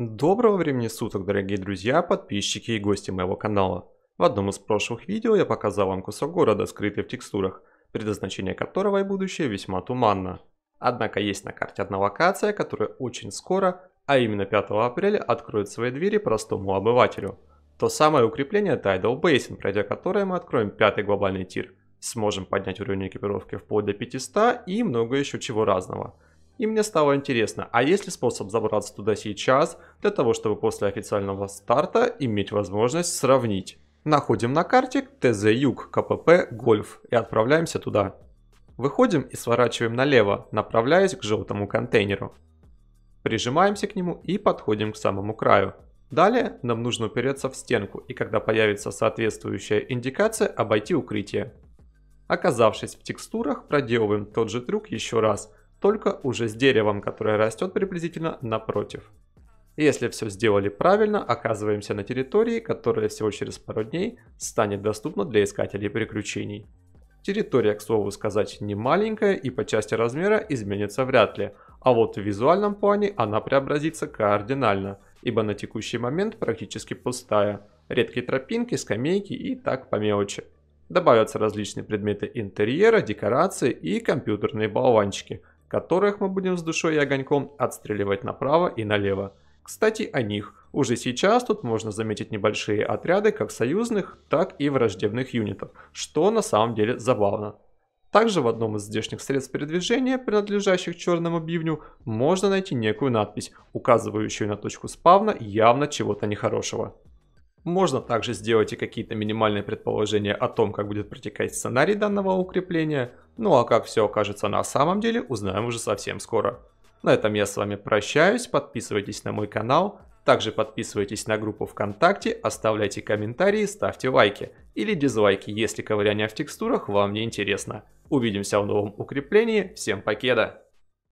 Доброго времени суток, дорогие друзья, подписчики и гости моего канала. В одном из прошлых видео я показал вам кусок города, скрытый в текстурах, предназначение которого и будущее весьма туманно. Однако есть на карте одна локация, которая очень скоро, а именно 5 апреля, откроет свои двери простому обывателю. То самое укрепление Tidal Basin, пройдя которое мы откроем пятый глобальный тир, сможем поднять уровень экипировки вплоть до 500 и много еще чего разного – и мне стало интересно, а есть ли способ забраться туда сейчас, для того, чтобы после официального старта иметь возможность сравнить? Находим на карте ТЗ Юг КПП Гольф и отправляемся туда. Выходим и сворачиваем налево, направляясь к желтому контейнеру. Прижимаемся к нему и подходим к самому краю. Далее нам нужно упереться в стенку и когда появится соответствующая индикация, обойти укрытие. Оказавшись в текстурах, проделываем тот же трюк еще раз – только уже с деревом, которое растет приблизительно напротив. Если все сделали правильно, оказываемся на территории, которая всего через пару дней станет доступна для искателей приключений. Территория, к слову сказать, не маленькая и по части размера изменится вряд ли, а вот в визуальном плане она преобразится кардинально, ибо на текущий момент практически пустая. Редкие тропинки, скамейки и так по мелочи. Добавятся различные предметы интерьера, декорации и компьютерные болванчики, которых мы будем с душой и огоньком отстреливать направо и налево. Кстати, о них. Уже сейчас тут можно заметить небольшие отряды как союзных, так и враждебных юнитов, что на самом деле забавно. Также в одном из здешних средств передвижения, принадлежащих черному бивню, можно найти некую надпись, указывающую на точку спавна явно чего-то нехорошего. Можно также сделать и какие-то минимальные предположения о том, как будет протекать сценарий данного укрепления, ну а как все окажется на самом деле, узнаем уже совсем скоро. На этом я с вами прощаюсь, подписывайтесь на мой канал, также подписывайтесь на группу ВКонтакте, оставляйте комментарии, ставьте лайки или дизлайки, если ковыряние в текстурах вам не интересно. Увидимся в новом укреплении, всем покеда!